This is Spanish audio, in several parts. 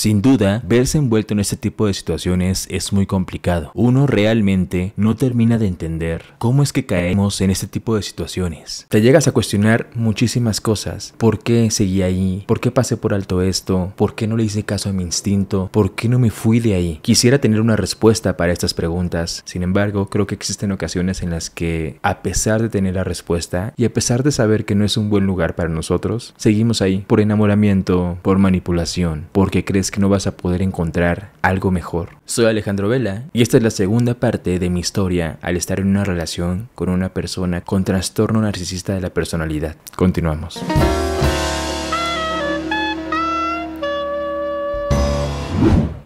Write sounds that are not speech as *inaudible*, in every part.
Sin duda, verse envuelto en este tipo de situaciones es muy complicado. Uno realmente no termina de entender cómo es que caemos en este tipo de situaciones. Te llegas a cuestionar muchísimas cosas. ¿Por qué seguí ahí? ¿Por qué pasé por alto esto? ¿Por qué no le hice caso a mi instinto? ¿Por qué no me fui de ahí? Quisiera tener una respuesta para estas preguntas. Sin embargo, creo que existen ocasiones en las que, a pesar de tener la respuesta y a pesar de saber que no es un buen lugar para nosotros, seguimos ahí por enamoramiento, por manipulación, porque crees que no vas a poder encontrar algo mejor. Soy Alejandro Vela y esta es la segunda parte de mi historia al estar en una relación con una persona con trastorno narcisista de la personalidad. Continuamos.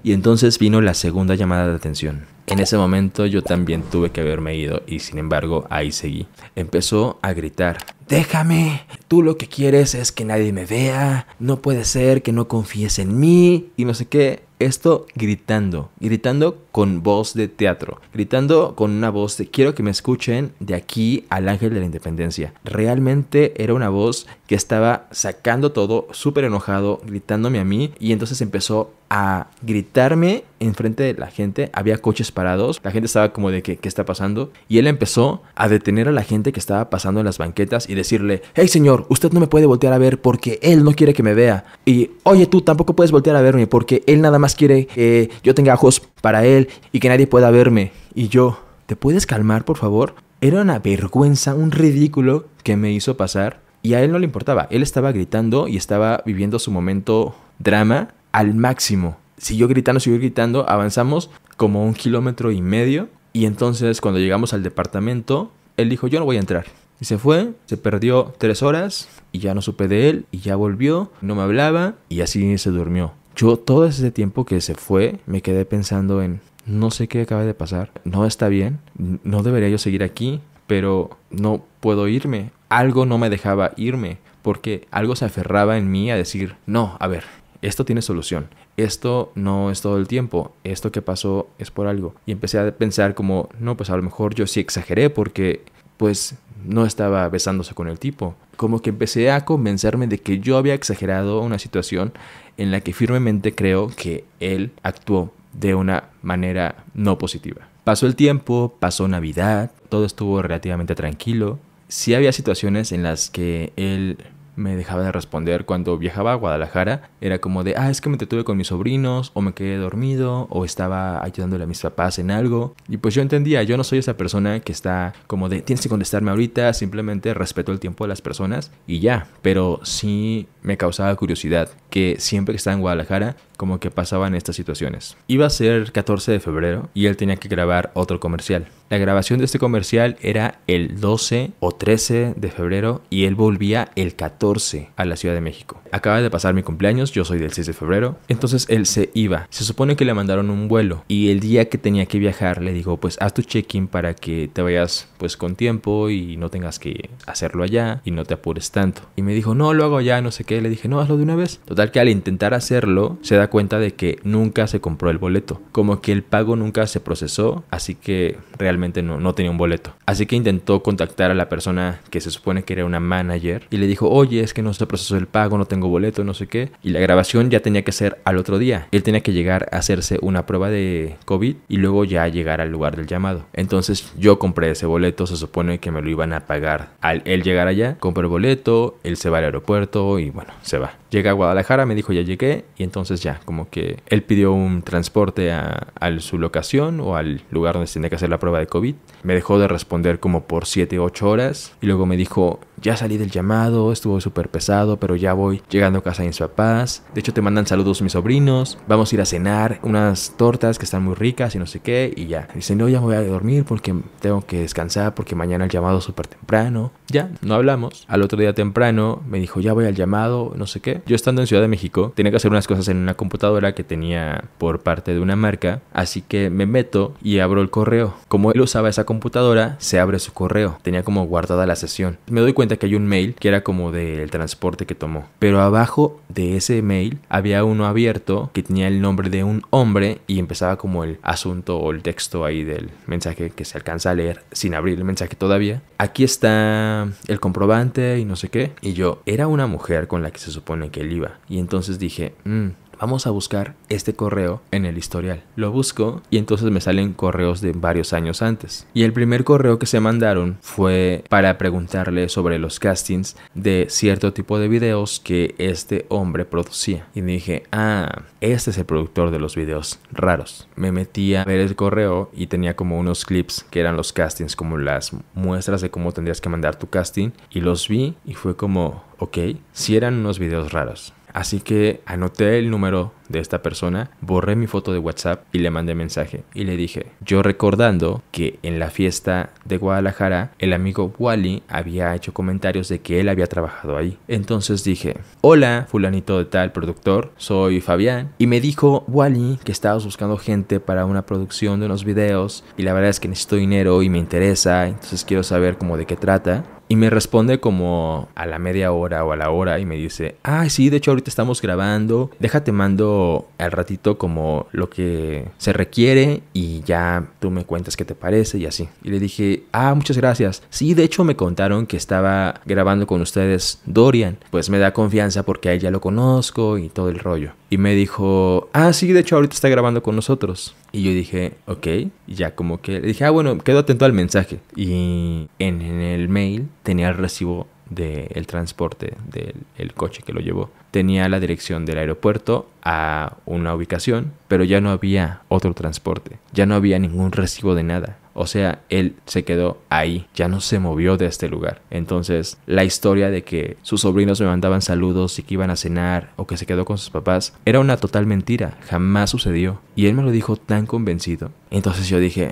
Y entonces vino la segunda llamada de atención. En ese momento yo también tuve que haberme ido y sin embargo ahí seguí. Empezó a gritar, déjame, tú lo que quieres es que nadie me vea, no puede ser que no confíes en mí y no sé qué. Esto gritando, gritando con voz de teatro, gritando con una voz de quiero que me escuchen de aquí al ángel de la independencia. Realmente era una voz que estaba sacando todo, súper enojado, gritándome a mí y entonces empezó a gritarme enfrente de la gente. Había coches Parados, La gente estaba como de que, ¿qué está pasando? Y él empezó a detener a la gente que estaba pasando en las banquetas y decirle, hey señor, usted no me puede voltear a ver porque él no quiere que me vea. Y, oye tú, tampoco puedes voltear a verme porque él nada más quiere que yo tenga ojos para él y que nadie pueda verme. Y yo, ¿te puedes calmar, por favor? Era una vergüenza, un ridículo que me hizo pasar. Y a él no le importaba. Él estaba gritando y estaba viviendo su momento drama al máximo. Siguió gritando, siguió gritando, avanzamos como un kilómetro y medio. Y entonces cuando llegamos al departamento, él dijo, yo no voy a entrar. Y se fue, se perdió tres horas y ya no supe de él y ya volvió, no me hablaba y así se durmió. Yo todo ese tiempo que se fue me quedé pensando en, no sé qué acaba de pasar, no está bien, no debería yo seguir aquí, pero no puedo irme. Algo no me dejaba irme porque algo se aferraba en mí a decir, no, a ver, esto tiene solución, esto no es todo el tiempo, esto que pasó es por algo. Y empecé a pensar como, no, pues a lo mejor yo sí exageré porque pues no estaba besándose con el tipo. Como que empecé a convencerme de que yo había exagerado una situación en la que firmemente creo que él actuó de una manera no positiva. Pasó el tiempo, pasó Navidad, todo estuvo relativamente tranquilo. Sí había situaciones en las que él me dejaba de responder. Cuando viajaba a Guadalajara era como de, ah, es que me detuve con mis sobrinos, o me quedé dormido, o estaba ayudándole a mis papás en algo. Y pues yo entendía, yo no soy esa persona que está como de, tienes que contestarme ahorita, simplemente respeto el tiempo de las personas y ya. Pero sí me causaba curiosidad que siempre que estaba en Guadalajara como que pasaban estas situaciones. Iba a ser 14 de febrero y él tenía que grabar otro comercial. La grabación de este comercial era el 12 o 13 de febrero y él volvía el 14 a la Ciudad de México. Acaba de pasar mi cumpleaños, yo soy del 6 de febrero, entonces él se iba. Se supone que le mandaron un vuelo y el día que tenía que viajar le dijo pues haz tu check-in para que te vayas pues con tiempo y no tengas que hacerlo allá y no te apures tanto. Y me dijo, no, lo hago ya, no sé qué. Le dije, no, hazlo de una vez. Total que al intentar hacerlo, se da cuenta de que nunca se compró el boleto, como que el pago nunca se procesó, así que realmente no, no tenía un boleto. Así que intentó contactar a la persona que se supone que era una manager y le dijo, oye, es que no se procesó el pago, no tengo boleto, no sé qué. Y la grabación ya tenía que ser al otro día. Él tenía que llegar a hacerse una prueba de COVID y luego ya llegar al lugar del llamado. Entonces yo compré ese boleto, se supone que me lo iban a pagar al él llegar allá, compré el boleto, él se va al aeropuerto y bueno, se va. Llega a Guadalajara, me dijo ya llegué y entonces ya como que él pidió un transporte a, su locación o al lugar donde se tiene que hacer la prueba de COVID. Me dejó de responder como por 7, 8 horas y luego me dijo, ya salí del llamado, estuvo súper pesado, pero ya voy llegando a casa de mis papás. De hecho, te mandan saludos mis sobrinos, vamos a ir a cenar unas tortas que están muy ricas y no sé qué, y ya. dice no, ya voy a dormir porque tengo que descansar porque mañana el llamado es súper temprano. Ya, no hablamos. Al otro día temprano me dijo, ya voy al llamado, no sé qué. Yo estando en Ciudad de México, tenía que hacer unas cosas en una computadora que tenía por parte de una marca, así que me meto y abro el correo. Como él usaba esa computadora, se abre su correo. Tenía como guardada la sesión. Me doy cuenta que hay un mail que era como del transporte que tomó. Pero abajo de ese mail había uno abierto que tenía el nombre de un hombre y empezaba como el asunto o el texto ahí del mensaje que se alcanza a leer sin abrir el mensaje todavía. Aquí está el comprobante y no sé qué. Y yo, era una mujer con la que se supone que él iba. Y entonces dije, mmm, vamos a buscar este correo en el historial. Lo busco y entonces me salen correos de varios años antes. Y el primer correo que se mandaron fue para preguntarle sobre los castings de cierto tipo de videos que este hombre producía. Y dije, ah, este es el productor de los videos raros. Me metí a ver el correo y tenía como unos clips que eran los castings, como las muestras de cómo tendrías que mandar tu casting. Y los vi y fue como, ok, si eran unos videos raros. Así que anoté el número de esta persona, borré mi foto de WhatsApp y le mandé mensaje y le dije, yo recordando que en la fiesta de Guadalajara el amigo Wally había hecho comentarios de que él había trabajado ahí. Entonces dije, hola fulanito de tal productor, soy Fabián y me dijo Wally que estabas buscando gente para una producción de unos videos y la verdad es que necesito dinero y me interesa, entonces quiero saber cómo de qué trata. Y me responde como a la media hora o a la hora y me dice, ah, sí, de hecho ahorita estamos grabando, déjate mando al ratito como lo que se requiere y ya tú me cuentas qué te parece y así. Y le dije, ah, muchas gracias. Sí, de hecho me contaron que estaba grabando con ustedes Dorian, pues me da confianza porque a ya lo conozco y todo el rollo. Y me dijo, ah, sí, de hecho ahorita está grabando con nosotros. Y yo dije, ok, y ya como que le dije, ah, bueno, quedo atento al mensaje. Y en, el mail tenía el recibo del transporte del coche que lo llevó. Tenía la dirección del aeropuerto a una ubicación, pero ya no había otro transporte, ya no había ningún recibo de nada. O sea, él se quedó ahí, ya no se movió de este lugar. Entonces, la historia de que sus sobrinos me mandaban saludos y que iban a cenar o que se quedó con sus papás era una total mentira, jamás sucedió. Y él me lo dijo tan convencido. Entonces yo dije,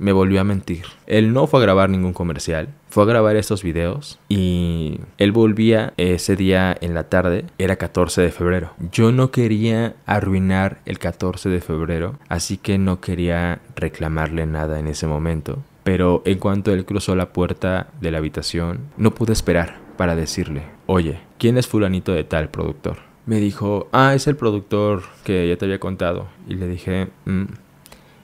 me volvió a mentir. Él no fue a grabar ningún comercial, fue a grabar estos videos y él volvía ese día en la tarde, era 14 de febrero. Yo no quería arruinar el 14 de febrero, así que no quería reclamarle nada en ese momento. Pero en cuanto él cruzó la puerta de la habitación, no pude esperar para decirle, oye, ¿quién es fulanito de tal productor? Me dijo, ah, es el productor que ya te había contado. Y le dije, mm".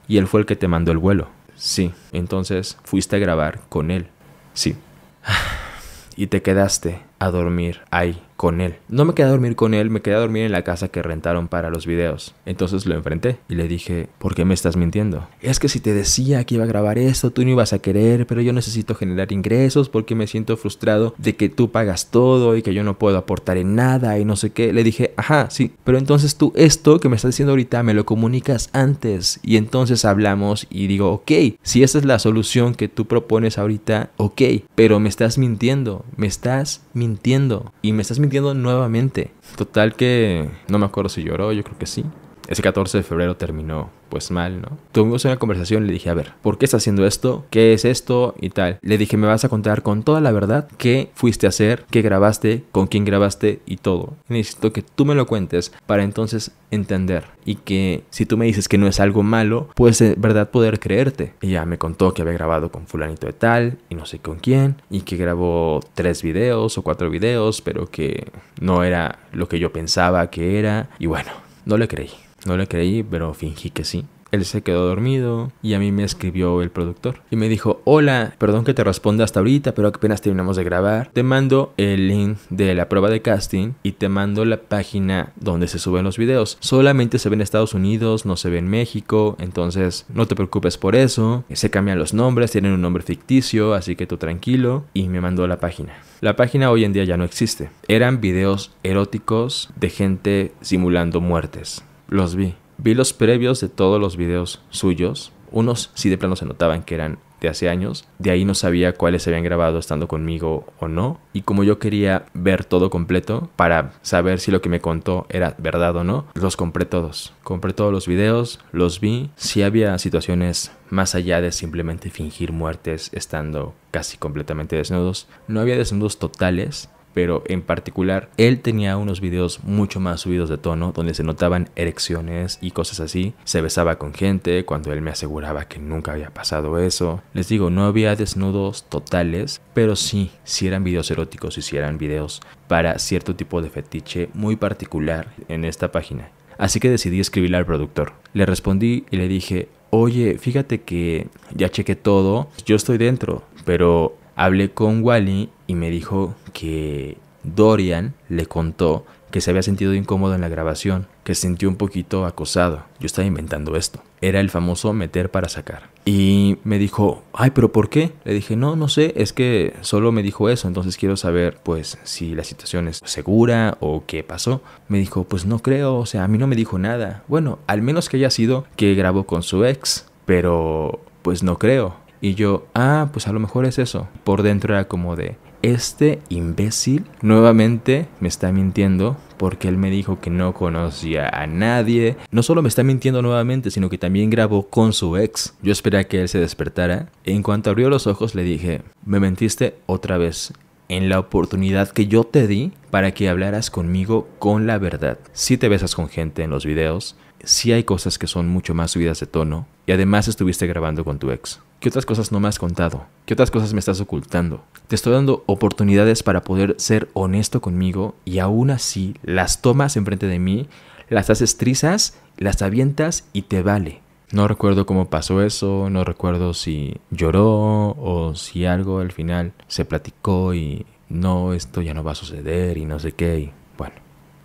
y él fue el que te mandó el vuelo. Sí. Entonces fuiste a grabar con él. Sí. *sighs* Y te quedaste a dormir ahí, con él. No me quedé a dormir con él, me quedé a dormir en la casa que rentaron para los videos. Entonces lo enfrenté y le dije, ¿por qué me estás mintiendo? Es que si te decía que iba a grabar esto, tú no ibas a querer, pero yo necesito generar ingresos porque me siento frustrado de que tú pagas todo y que yo no puedo aportar en nada y no sé qué. Le dije, ajá, sí, pero entonces tú esto que me estás diciendo ahorita me lo comunicas antes y entonces hablamos y digo, ok, si esa es la solución que tú propones ahorita, ok, pero me estás mintiendo, me estás mintiendo y me estás mintiendo entiendo nuevamente. Total que no me acuerdo si lloró, yo creo que sí. Ese 14 de febrero terminó pues mal, ¿no? Tuvimos una conversación, le dije, a ver, ¿por qué estás haciendo esto? ¿Qué es esto? Y tal. Le dije, me vas a contar con toda la verdad qué fuiste a hacer, qué grabaste, con quién grabaste y todo. Necesito que tú me lo cuentes para entonces entender. Y que si tú me dices que no es algo malo, pues de verdad poder creerte. Y ya me contó que había grabado con fulanito de tal y no sé con quién. Y que grabó tres videos o cuatro videos, pero que no era lo que yo pensaba que era. Y bueno, no le creí. No le creí, pero fingí que sí. Él se quedó dormido y a mí me escribió el productor y me dijo, hola, perdón que te responda hasta ahorita, pero apenas terminamos de grabar. Te mando el link de la prueba de casting y te mando la página donde se suben los videos. Solamente se ve en Estados Unidos, no se ve en México, entonces no te preocupes por eso. Se cambian los nombres, tienen un nombre ficticio, así que tú tranquilo y me mandó la página. La página hoy en día ya no existe. Eran videos eróticos de gente simulando muertes los vi. Vi los previos de todos los videos suyos. Unos sí de plano se notaban que eran de hace años. De ahí no sabía cuáles se habían grabado estando conmigo o no. Y como yo quería ver todo completo para saber si lo que me contó era verdad o no, los compré todos. Compré todos los videos, los vi. Si había situaciones más allá de simplemente fingir muertes estando casi completamente desnudos. No había desnudos totales, pero en particular él tenía unos videos mucho más subidos de tono donde se notaban erecciones y cosas así. Se besaba con gente cuando él me aseguraba que nunca había pasado eso. Les digo, no había desnudos totales, pero sí, si eran videos eróticos si eran videos para cierto tipo de fetiche muy particular en esta página. Así que decidí escribirle al productor. Le respondí y le dije, oye, fíjate que ya chequé todo, yo estoy dentro, pero hablé con Wally y me dijo que Dorian le contó que se había sentido incómodo en la grabación, que se sintió un poquito acosado. Yo estaba inventando esto. Era el famoso meter para sacar. Y me dijo, ay, pero ¿por qué? Le dije, no, no sé, es que solo me dijo eso, entonces quiero saber pues si la situación es segura o qué pasó. Me dijo, pues no creo, o sea, a mí no me dijo nada. Bueno, al menos que haya sido que grabó con su ex, pero pues no creo. Y yo, ah, pues a lo mejor es eso. Por dentro era como de, este imbécil nuevamente me está mintiendo porque él me dijo que no conocía a nadie. No solo me está mintiendo nuevamente, sino que también grabó con su ex. Yo esperé a que él se despertara. En cuanto abrió los ojos le dije, me mentiste otra vez en la oportunidad que yo te di para que hablaras conmigo con la verdad. Si te besas con gente en los videos, si hay cosas que son mucho más subidas de tono, y además estuviste grabando con tu ex. ¿Qué otras cosas no me has contado? ¿Qué otras cosas me estás ocultando? Te estoy dando oportunidades para poder ser honesto conmigo y aún así las tomas enfrente de mí, las haces trizas, las avientas y te vale. No recuerdo cómo pasó eso, no recuerdo si lloró o si algo al final se platicó y no, esto ya no va a suceder y no sé qué y bueno,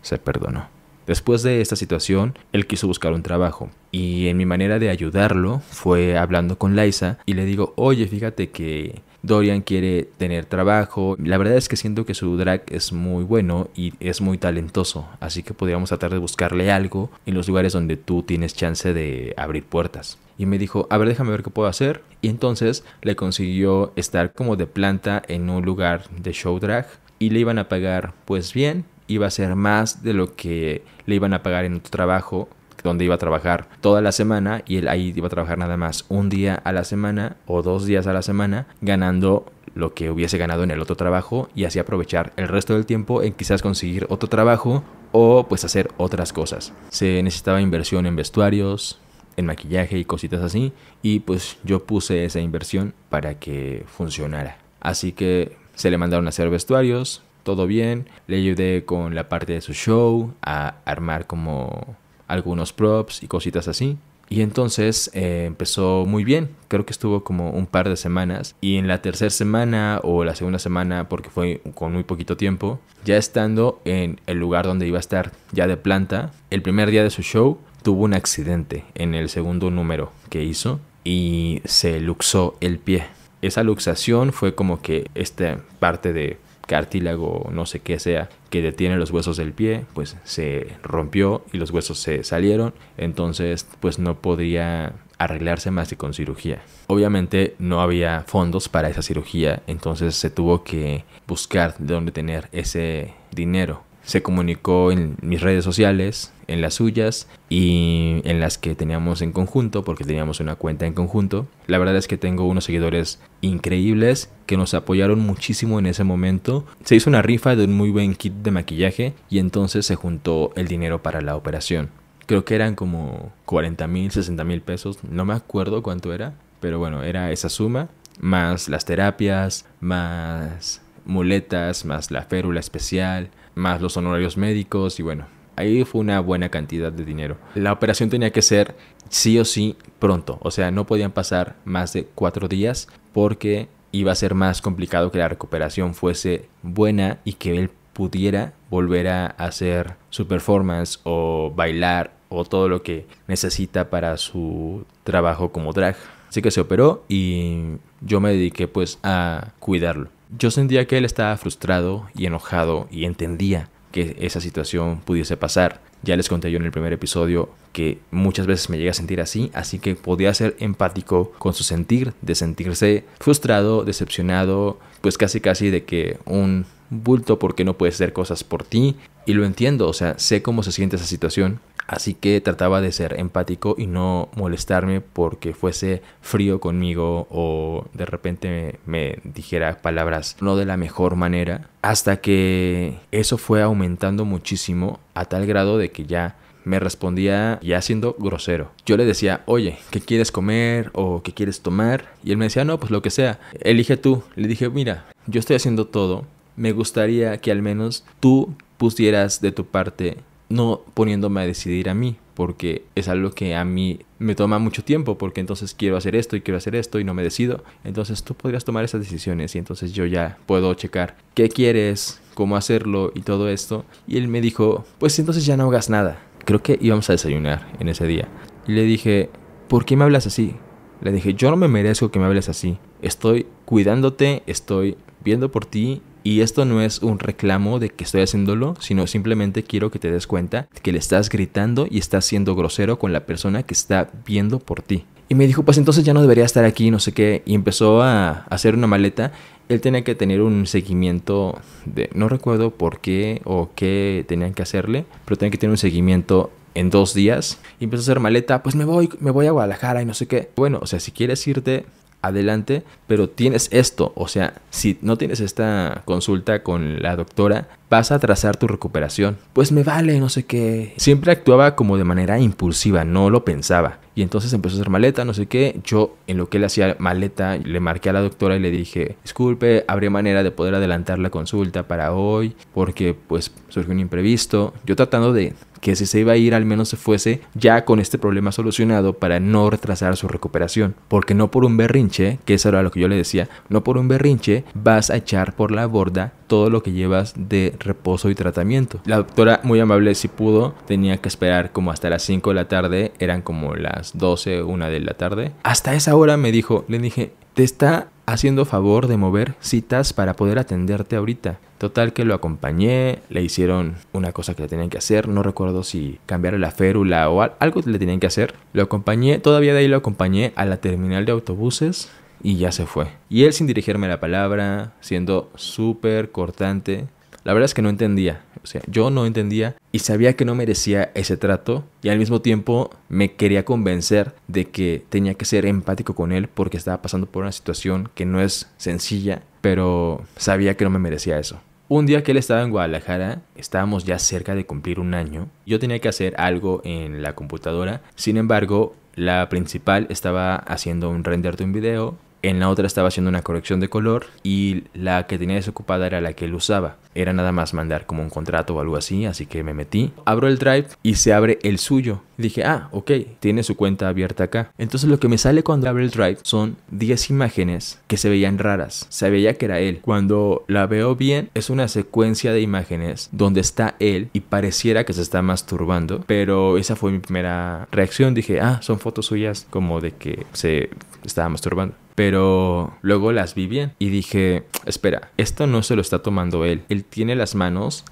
se perdonó. Después de esta situación, él quiso buscar un trabajo y en mi manera de ayudarlo fue hablando con Liza y le digo, oye, fíjate que Dorian quiere tener trabajo. La verdad es que siento que su drag es muy bueno y es muy talentoso, así que podríamos tratar de buscarle algo en los lugares donde tú tienes chance de abrir puertas. Y me dijo, a ver, déjame ver qué puedo hacer. Y entonces le consiguió estar como de planta en un lugar de show drag y le iban a pagar pues bien, iba a ser más de lo que le iban a pagar en otro trabajo donde iba a trabajar toda la semana y él ahí iba a trabajar nada más un día a la semana o dos días a la semana ganando lo que hubiese ganado en el otro trabajo y así aprovechar el resto del tiempo en quizás conseguir otro trabajo o pues hacer otras cosas. Se necesitaba inversión en vestuarios, en maquillaje y cositas así y pues yo puse esa inversión para que funcionara. Así que se le mandaron a hacer vestuarios, todo bien. Le ayudé con la parte de su show, a armar como algunos props y cositas así. Y entonces eh, empezó muy bien, creo que estuvo como un par de semanas. Y en la tercera semana o la segunda semana, porque fue con muy poquito tiempo, ya estando en el lugar donde iba a estar ya de planta, el primer día de su show tuvo un accidente en el segundo número que hizo y se luxó el pie. Esa luxación fue como que esta parte de cartílago, no sé qué sea, que detiene los huesos del pie, pues se rompió y los huesos se salieron, entonces pues no podría arreglarse más que con cirugía. Obviamente no había fondos para esa cirugía, entonces se tuvo que buscar de dónde tener ese dinero. Se comunicó en mis redes sociales, en las suyas y en las que teníamos en conjunto, porque teníamos una cuenta en conjunto. La verdad es que tengo unos seguidores increíbles que nos apoyaron muchísimo en ese momento. Se hizo una rifa de un muy buen kit de maquillaje y entonces se juntó el dinero para la operación. Creo que eran como 40 mil, 60 mil pesos, no me acuerdo cuánto era, pero bueno, era esa suma, más las terapias, más muletas, más la férula especial, más los honorarios médicos y bueno, Ahí fue una buena cantidad de dinero. La operación tenía que ser sí o sí pronto. O sea, no podían pasar más de cuatro días porque iba a ser más complicado que la recuperación fuese buena y que él pudiera volver a hacer su performance o bailar o todo lo que necesita para su trabajo como drag. Así que se operó y yo me dediqué pues a cuidarlo. Yo sentía que él estaba frustrado y enojado y entendía que esa situación pudiese pasar. Ya les conté yo en el primer episodio que muchas veces me llega a sentir así, así que podía ser empático con su sentir, de sentirse frustrado, decepcionado, pues casi casi de que un bulto porque no puedes hacer cosas por ti. Y lo entiendo, o sea, sé cómo se siente esa situación Así que trataba de ser empático y no molestarme porque fuese frío conmigo o de repente me, dijera palabras no de la mejor manera. Hasta que eso fue aumentando muchísimo a tal grado de que ya me respondía ya siendo grosero. Yo le decía, oye, ¿qué quieres comer o qué quieres tomar? Y él me decía, no, pues lo que sea, elige tú. Le dije, mira, yo estoy haciendo todo, me gustaría que al menos tú pusieras de tu parte no poniéndome a decidir a mí, porque es algo que a mí me toma mucho tiempo, porque entonces quiero hacer esto y quiero hacer esto y no me decido. Entonces tú podrías tomar esas decisiones y entonces yo ya puedo checar qué quieres, cómo hacerlo y todo esto. Y él me dijo, pues entonces ya no hagas nada. Creo que íbamos a desayunar en ese día. Y le dije, ¿por qué me hablas así? Le dije, yo no me merezco que me hables así. Estoy cuidándote, estoy viendo por ti y esto no es un reclamo de que estoy haciéndolo, sino simplemente quiero que te des cuenta que le estás gritando y estás siendo grosero con la persona que está viendo por ti. Y me dijo, pues entonces ya no debería estar aquí, no sé qué. Y empezó a hacer una maleta. Él tenía que tener un seguimiento de, no recuerdo por qué o qué tenían que hacerle, pero tenía que tener un seguimiento en dos días. Y empezó a hacer maleta, pues me voy, me voy a Guadalajara y no sé qué. Bueno, o sea, si quieres irte, adelante, pero tienes esto, o sea, si no tienes esta consulta con la doctora, vas a trazar tu recuperación. Pues me vale, no sé qué. Siempre actuaba como de manera impulsiva, no lo pensaba. Y entonces empezó a hacer maleta, no sé qué. Yo, en lo que él hacía maleta, le marqué a la doctora y le dije, disculpe, habría manera de poder adelantar la consulta para hoy, porque pues surgió un imprevisto. Yo tratando de que si se iba a ir al menos se fuese ya con este problema solucionado para no retrasar su recuperación. Porque no por un berrinche, que eso era lo que yo le decía, no por un berrinche vas a echar por la borda todo lo que llevas de reposo y tratamiento. La doctora, muy amable si pudo, tenía que esperar como hasta las 5 de la tarde, eran como las 12, 1 de la tarde. Hasta esa hora me dijo, le dije, te está haciendo favor de mover citas para poder atenderte ahorita. Total que lo acompañé, le hicieron una cosa que le tenían que hacer, no recuerdo si cambiar la férula o algo que le tenían que hacer. Lo acompañé, todavía de ahí lo acompañé a la terminal de autobuses y ya se fue. Y él sin dirigirme la palabra, siendo súper cortante, la verdad es que no entendía, o sea, yo no entendía y sabía que no merecía ese trato y al mismo tiempo me quería convencer de que tenía que ser empático con él porque estaba pasando por una situación que no es sencilla, pero sabía que no me merecía eso. Un día que él estaba en Guadalajara, estábamos ya cerca de cumplir un año. Yo tenía que hacer algo en la computadora. Sin embargo, la principal estaba haciendo un render de un video en la otra estaba haciendo una corrección de color y la que tenía desocupada era la que él usaba. Era nada más mandar como un contrato o algo así, así que me metí. Abro el drive y se abre el suyo. Dije, ah, ok, tiene su cuenta abierta acá. Entonces lo que me sale cuando abro el drive son 10 imágenes que se veían raras. Se veía que era él. Cuando la veo bien, es una secuencia de imágenes donde está él y pareciera que se está masturbando. Pero esa fue mi primera reacción. Dije, ah, son fotos suyas como de que se estaba masturbando. Pero luego las vi bien y dije, espera, esto no se lo está tomando él. Él tiene las manos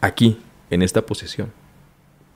aquí, en esta posición.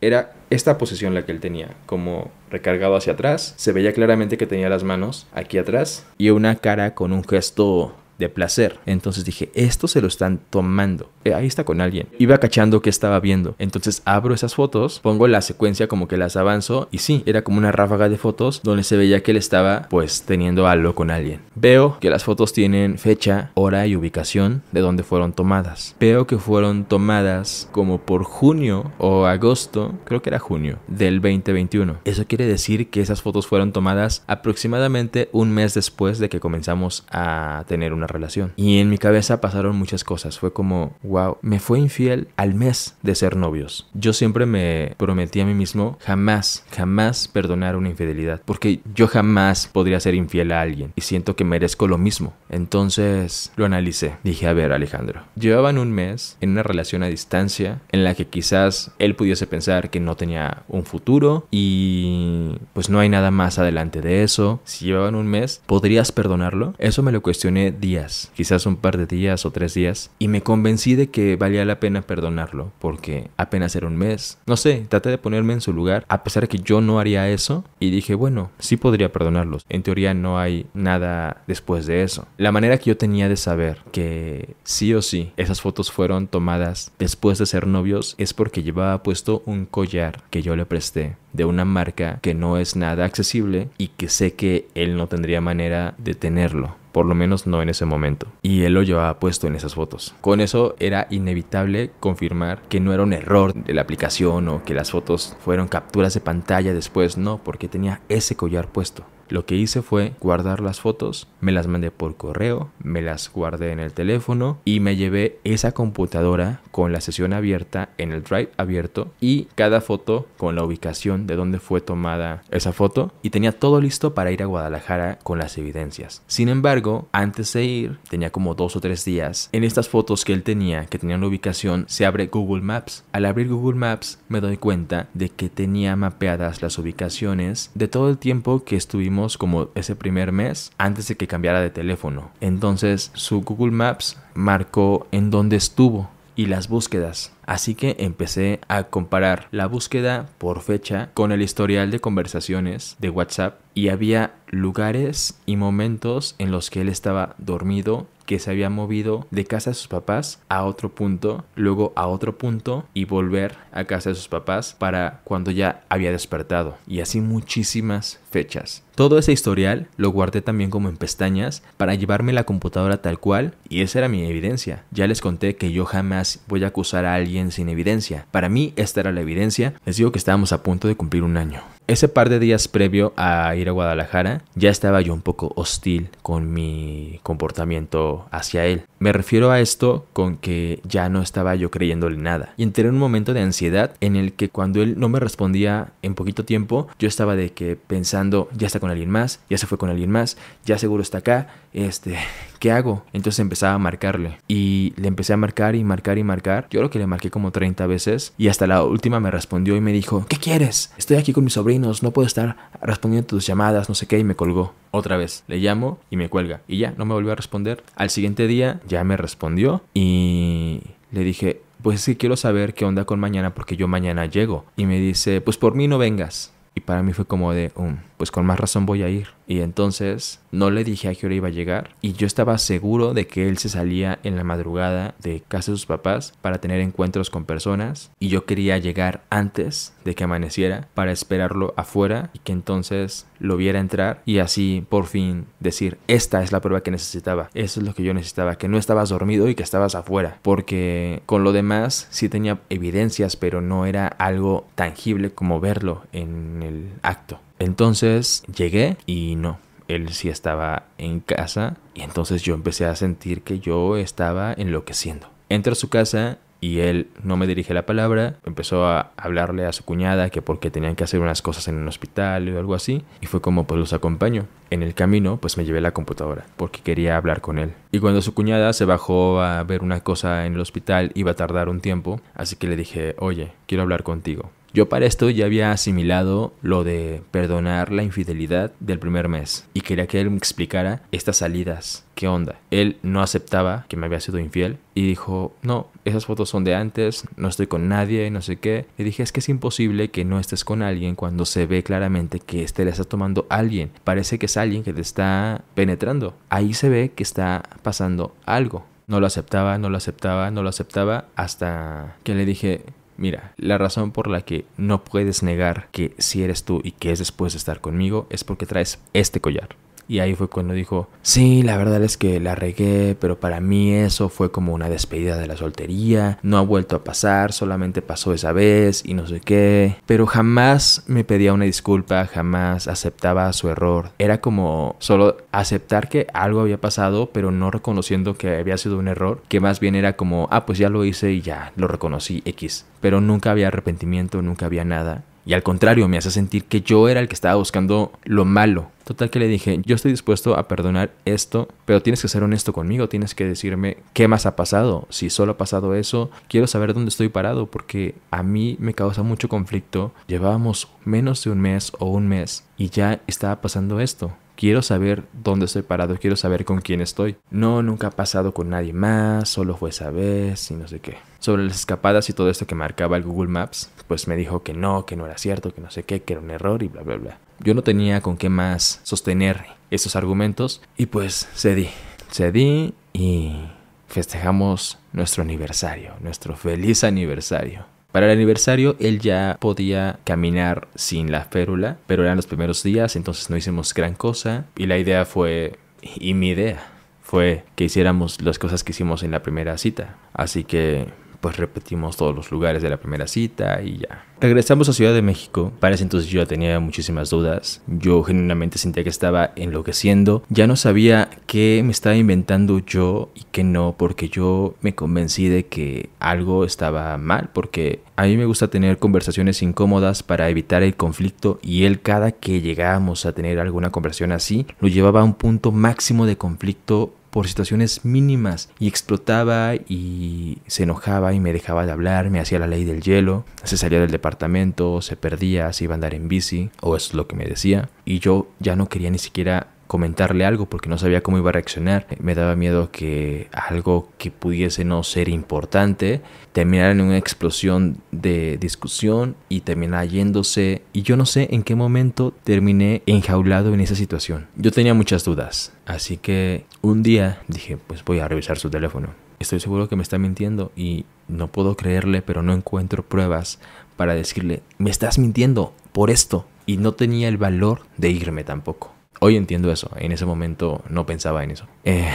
Era esta posición la que él tenía, como recargado hacia atrás. Se veía claramente que tenía las manos aquí atrás y una cara con un gesto de placer. Entonces dije, esto se lo están tomando. Eh, ahí está con alguien. Iba cachando que estaba viendo. Entonces abro esas fotos, pongo la secuencia como que las avanzo y sí, era como una ráfaga de fotos donde se veía que él estaba pues teniendo algo con alguien. Veo que las fotos tienen fecha, hora y ubicación de donde fueron tomadas. Veo que fueron tomadas como por junio o agosto, creo que era junio, del 2021. Eso quiere decir que esas fotos fueron tomadas aproximadamente un mes después de que comenzamos a tener una relación. Y en mi cabeza pasaron muchas cosas. Fue como, wow, me fue infiel al mes de ser novios. Yo siempre me prometí a mí mismo jamás, jamás perdonar una infidelidad. Porque yo jamás podría ser infiel a alguien. Y siento que merezco lo mismo. Entonces lo analicé. Dije, a ver, Alejandro. Llevaban un mes en una relación a distancia en la que quizás él pudiese pensar que no tenía un futuro y pues no hay nada más adelante de eso. Si llevaban un mes, ¿podrías perdonarlo? Eso me lo cuestioné día quizás un par de días o tres días, y me convencí de que valía la pena perdonarlo, porque apenas era un mes. No sé, traté de ponerme en su lugar, a pesar de que yo no haría eso, y dije, bueno, sí podría perdonarlos. En teoría no hay nada después de eso. La manera que yo tenía de saber que sí o sí esas fotos fueron tomadas después de ser novios es porque llevaba puesto un collar que yo le presté de una marca que no es nada accesible y que sé que él no tendría manera de tenerlo. Por lo menos no en ese momento. Y él lo llevaba puesto en esas fotos. Con eso era inevitable confirmar que no era un error de la aplicación o que las fotos fueron capturas de pantalla después. No, porque tenía ese collar puesto. Lo que hice fue guardar las fotos, me las mandé por correo, me las guardé en el teléfono y me llevé esa computadora con la sesión abierta en el drive abierto y cada foto con la ubicación de dónde fue tomada esa foto y tenía todo listo para ir a Guadalajara con las evidencias. Sin embargo, antes de ir, tenía como dos o tres días, en estas fotos que él tenía, que tenían la ubicación, se abre Google Maps. Al abrir Google Maps me doy cuenta de que tenía mapeadas las ubicaciones de todo el tiempo que estuvimos como ese primer mes antes de que cambiara de teléfono. Entonces su Google Maps marcó en dónde estuvo y las búsquedas. Así que empecé a comparar la búsqueda por fecha con el historial de conversaciones de WhatsApp y había lugares y momentos en los que él estaba dormido que se había movido de casa de sus papás a otro punto, luego a otro punto y volver a casa de sus papás para cuando ya había despertado. Y así muchísimas fechas. Todo ese historial lo guardé también como en pestañas para llevarme la computadora tal cual y esa era mi evidencia. Ya les conté que yo jamás voy a acusar a alguien sin evidencia. Para mí esta era la evidencia. Les digo que estábamos a punto de cumplir un año ese par de días previo a ir a Guadalajara, ya estaba yo un poco hostil con mi comportamiento hacia él. Me refiero a esto con que ya no estaba yo creyéndole nada. Y entré en un momento de ansiedad en el que cuando él no me respondía en poquito tiempo, yo estaba de que pensando, ya está con alguien más, ya se fue con alguien más, ya seguro está acá, este, ¿qué hago? Entonces empezaba a marcarle y le empecé a marcar y marcar y marcar. Yo creo que le marqué como 30 veces y hasta la última me respondió y me dijo, ¿qué quieres? Estoy aquí con mis sobrinos, no puedo estar respondiendo tus llamadas, no sé qué, y me colgó. Otra vez, le llamo y me cuelga. Y ya, no me volvió a responder. Al siguiente día ya me respondió y le dije, pues es que quiero saber qué onda con mañana porque yo mañana llego. Y me dice, pues por mí no vengas. Y para mí fue como de, um, pues con más razón voy a ir. Y entonces no le dije a qué hora iba a llegar y yo estaba seguro de que él se salía en la madrugada de casa de sus papás para tener encuentros con personas y yo quería llegar antes de que amaneciera para esperarlo afuera y que entonces lo viera entrar y así por fin decir esta es la prueba que necesitaba, eso es lo que yo necesitaba, que no estabas dormido y que estabas afuera, porque con lo demás sí tenía evidencias pero no era algo tangible como verlo en el acto. Entonces llegué y no, él sí estaba en casa y entonces yo empecé a sentir que yo estaba enloqueciendo. Entré a su casa y él no me dirige la palabra, empezó a hablarle a su cuñada que porque tenían que hacer unas cosas en el hospital o algo así, y fue como pues los acompaño. En el camino pues me llevé la computadora porque quería hablar con él. Y cuando su cuñada se bajó a ver una cosa en el hospital iba a tardar un tiempo, así que le dije, oye, quiero hablar contigo. Yo para esto ya había asimilado lo de perdonar la infidelidad del primer mes y quería que él me explicara estas salidas, qué onda. Él no aceptaba que me había sido infiel y dijo, no, esas fotos son de antes, no estoy con nadie, no sé qué. Le dije, es que es imposible que no estés con alguien cuando se ve claramente que este le está tomando a alguien. Parece que es alguien que te está penetrando. Ahí se ve que está pasando algo no lo aceptaba, no lo aceptaba, no lo aceptaba, hasta que le dije, Mira, la razón por la que no puedes negar que si eres tú y que es después de estar conmigo es porque traes este collar. Y ahí fue cuando dijo, sí, la verdad es que la regué, pero para mí eso fue como una despedida de la soltería, no ha vuelto a pasar, solamente pasó esa vez y no sé qué. Pero jamás me pedía una disculpa, jamás aceptaba su error. Era como solo aceptar que algo había pasado, pero no reconociendo que había sido un error, que más bien era como, ah, pues ya lo hice y ya, lo reconocí X. Pero nunca había arrepentimiento, nunca había nada. Y al contrario, me hace sentir que yo era el que estaba buscando lo malo. Total que le dije, yo estoy dispuesto a perdonar esto, pero tienes que ser honesto conmigo, tienes que decirme qué más ha pasado. Si solo ha pasado eso, quiero saber dónde estoy parado porque a mí me causa mucho conflicto. Llevábamos menos de un mes o un mes y ya estaba pasando esto. Quiero saber dónde estoy parado, quiero saber con quién estoy. No, nunca ha pasado con nadie más, solo fue esa vez y no sé qué. Sobre las escapadas y todo esto que marcaba el Google Maps, pues me dijo que no, que no era cierto, que no sé qué, que era un error y bla, bla, bla. Yo no tenía con qué más sostener esos argumentos y pues cedí. Cedí y festejamos nuestro aniversario, nuestro feliz aniversario. Para el aniversario él ya podía caminar sin la férula, pero eran los primeros días, entonces no hicimos gran cosa y la idea fue, y mi idea fue que hiciéramos las cosas que hicimos en la primera cita. Así que pues repetimos todos los lugares de la primera cita y ya. Regresamos a Ciudad de México. Para ese entonces yo ya tenía muchísimas dudas. Yo genuinamente sentía que estaba enloqueciendo. Ya no sabía qué me estaba inventando yo y qué no, porque yo me convencí de que algo estaba mal, porque a mí me gusta tener conversaciones incómodas para evitar el conflicto y él cada que llegábamos a tener alguna conversación así, lo llevaba a un punto máximo de conflicto por situaciones mínimas y explotaba y se enojaba y me dejaba de hablar, me hacía la ley del hielo, se salía del departamento, se perdía, se iba a andar en bici, o es lo que me decía, y yo ya no quería ni siquiera comentarle algo porque no sabía cómo iba a reaccionar. Me daba miedo que algo que pudiese no ser importante terminara en una explosión de discusión y terminara yéndose. Y yo no sé en qué momento terminé enjaulado en esa situación. Yo tenía muchas dudas. Así que un día dije, pues voy a revisar su teléfono. Estoy seguro que me está mintiendo y no puedo creerle, pero no encuentro pruebas para decirle, me estás mintiendo por esto. Y no tenía el valor de irme tampoco. Hoy entiendo eso, en ese momento no pensaba en eso. Eh,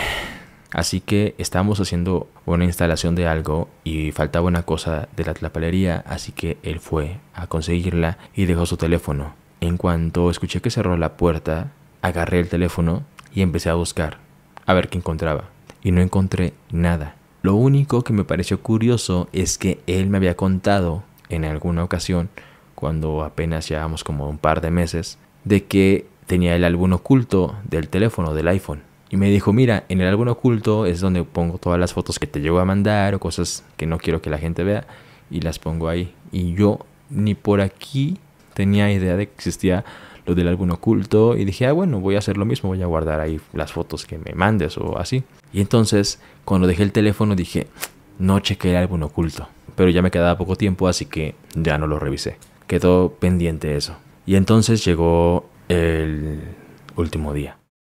así que estábamos haciendo una instalación de algo y faltaba una cosa de la tlapalería, así que él fue a conseguirla y dejó su teléfono. En cuanto escuché que cerró la puerta, agarré el teléfono y empecé a buscar, a ver qué encontraba. Y no encontré nada. Lo único que me pareció curioso es que él me había contado en alguna ocasión, cuando apenas llevábamos como un par de meses, de que tenía el álbum oculto del teléfono, del iPhone. Y me dijo, mira, en el álbum oculto es donde pongo todas las fotos que te llevo a mandar o cosas que no quiero que la gente vea y las pongo ahí. Y yo ni por aquí tenía idea de que existía lo del álbum oculto y dije, ah, bueno, voy a hacer lo mismo, voy a guardar ahí las fotos que me mandes o así. Y entonces, cuando dejé el teléfono, dije, no chequé el álbum oculto. Pero ya me quedaba poco tiempo, así que ya no lo revisé. Quedó pendiente eso. Y entonces llegó el último día.